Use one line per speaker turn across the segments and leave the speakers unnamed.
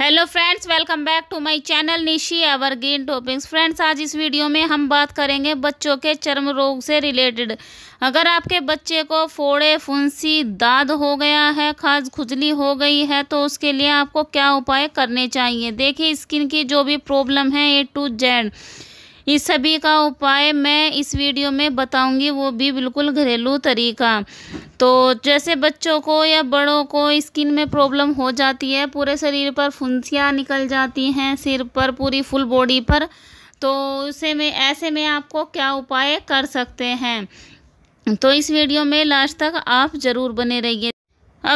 hello friends welcome back to my channel Nishi evergreen topics friends आज इस video में हम बात करेंगे बच्चों के चर्म रोग से रिलेटेड अगर आपके बच्चे को फोड़े फुंसी दाद हो गया है खास खुजली हो गई है तो उसके लिए आपको क्या उपाय करने चाहिए देखिए स्किन की जो भी प्रॉब्लम है ए टू जेड इस सभी का उपाय मैं इस वीडियो में बताऊंगी वो भी बिल्कुल घरेलू तरीका तो जैसे बच्चों को या बड़ों को स्किन में प्रॉब्लम हो जाती है पूरे शरीर पर फुंसियाँ निकल जाती हैं सिर पर पूरी फुल बॉडी पर तो उसे में ऐसे में आपको क्या उपाय कर सकते हैं तो इस वीडियो में लास्ट तक आप ज़रूर बने रहिए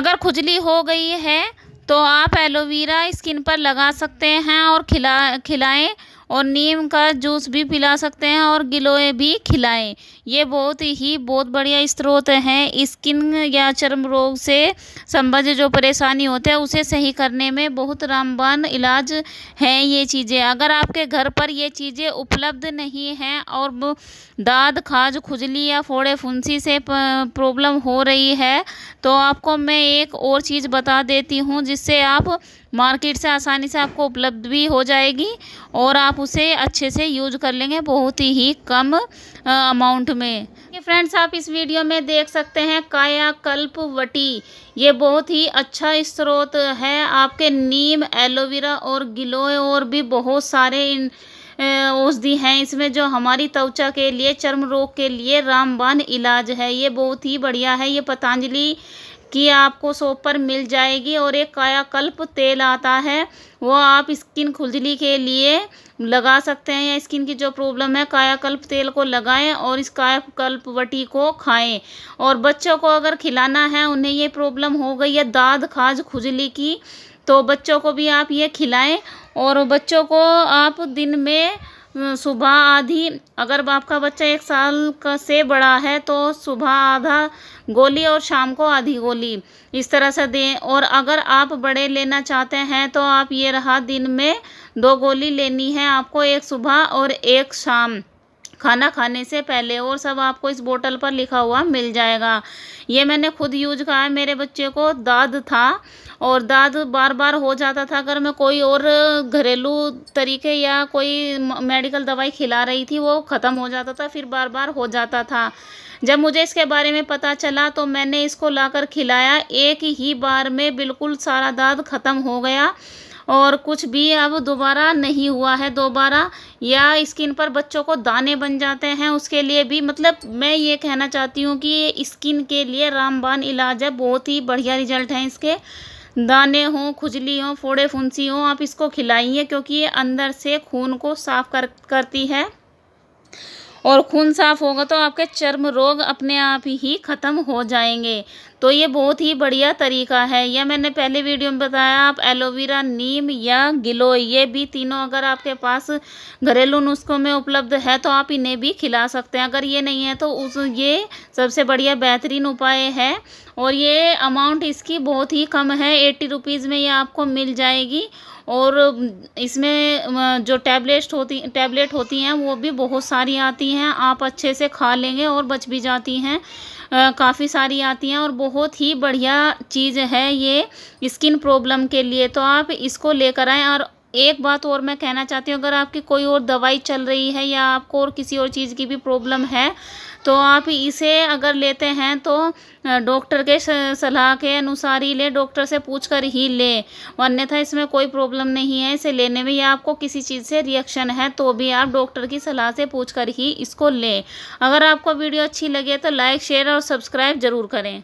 अगर खुजली हो गई है तो आप एलोवेरा स्किन पर लगा सकते हैं और खिला खिलाएं और नीम का जूस भी पिला सकते हैं और गिलोय भी खिलाएं ये बहुत ही बहुत बढ़िया स्त्रोत हैं स्किन या चर्म रोग से संबंधित जो परेशानी होते हैं उसे सही करने में बहुत रामबान इलाज हैं ये चीज़ें अगर आपके घर पर ये चीज़ें उपलब्ध नहीं हैं और दाद खाज खुजली या फोड़े फुंसी से प्रॉब्लम हो रही है तो आपको मैं एक और चीज़ बता देती हूँ जिससे आप मार्केट से आसानी से आपको उपलब्ध भी हो जाएगी और आप उसे अच्छे से यूज कर लेंगे बहुत ही कम अमाउंट में ये फ्रेंड्स आप इस वीडियो में देख सकते हैं कायाकल्प वटी ये बहुत ही अच्छा स्रोत है आपके नीम एलोवेरा और गिलोय और भी बहुत सारे इन औषधि हैं इसमें जो हमारी त्वचा के लिए चर्म रोग के लिए रामबान इलाज है ये बहुत ही बढ़िया है ये पतंजलि की आपको शॉप पर मिल जाएगी और एक कायाकल्प तेल आता है वो आप स्किन खुजली के लिए लगा सकते हैं या स्किन की जो प्रॉब्लम है कायाकल्प तेल को लगाएं और इस कायाकल्प वटी को खाएं और बच्चों को अगर खिलाना है उन्हें ये प्रॉब्लम हो गई है दाद खाज खुजली की तो बच्चों को भी आप ये खिलाएं और बच्चों को आप दिन में सुबह आधी अगर आपका बच्चा एक साल का से बड़ा है तो सुबह आधा गोली और शाम को आधी गोली इस तरह से दें और अगर आप बड़े लेना चाहते हैं तो आप ये रहा दिन में दो गोली लेनी है आपको एक सुबह और एक शाम खाना खाने से पहले और सब आपको इस बोतल पर लिखा हुआ मिल जाएगा ये मैंने खुद यूज कहा है मेरे बच्चे को दाद था और दाद बार बार हो जाता था अगर मैं कोई और घरेलू तरीके या कोई मेडिकल दवाई खिला रही थी वो ख़त्म हो जाता था फिर बार बार हो जाता था जब मुझे इसके बारे में पता चला तो मैंने इसको लाकर खिलाया एक ही बार में बिल्कुल सारा दाद ख़त्म हो गया और कुछ भी अब दोबारा नहीं हुआ है दोबारा या स्किन पर बच्चों को दाने बन जाते हैं उसके लिए भी मतलब मैं ये कहना चाहती हूँ कि स्किन के लिए रामबान इलाज है बहुत ही बढ़िया रिजल्ट है इसके दाने हों खुजली हों फोड़े फुंसी हों आप इसको खिलाइए क्योंकि ये अंदर से खून को साफ कर करती है और खून साफ होगा तो आपके चर्म रोग अपने आप ही ख़त्म हो जाएंगे तो ये बहुत ही बढ़िया तरीका है यह मैंने पहले वीडियो में बताया आप एलोवेरा नीम या गिलोय ये भी तीनों अगर आपके पास घरेलू नुस्खों में उपलब्ध है तो आप इन्हें भी खिला सकते हैं अगर ये नहीं है तो उस ये सबसे बढ़िया बेहतरीन उपाय है और ये अमाउंट इसकी बहुत ही कम है एट्टी रुपीज़ में ये आपको मिल जाएगी और इसमें जो टैबलेट होती टैबलेट होती हैं वो भी बहुत सारी आती हैं आप अच्छे से खा लेंगे और बच भी जाती हैं काफ़ी सारी आती हैं और बहुत ही बढ़िया चीज़ है ये स्किन प्रॉब्लम के लिए तो आप इसको लेकर आएँ और एक बात और मैं कहना चाहती हूँ अगर आपकी कोई और दवाई चल रही है या आपको और किसी और चीज़ की भी प्रॉब्लम है तो आप इसे अगर लेते हैं तो डॉक्टर के सलाह के अनुसार ही लें डॉक्टर से पूछ कर ही ले अन्यथा इसमें कोई प्रॉब्लम नहीं है इसे लेने में या आपको किसी चीज़ से रिएक्शन है तो भी आप डॉक्टर की सलाह से पूछ कर ही इसको लें अगर आपको वीडियो अच्छी लगे तो लाइक शेयर और सब्सक्राइब ज़रूर करें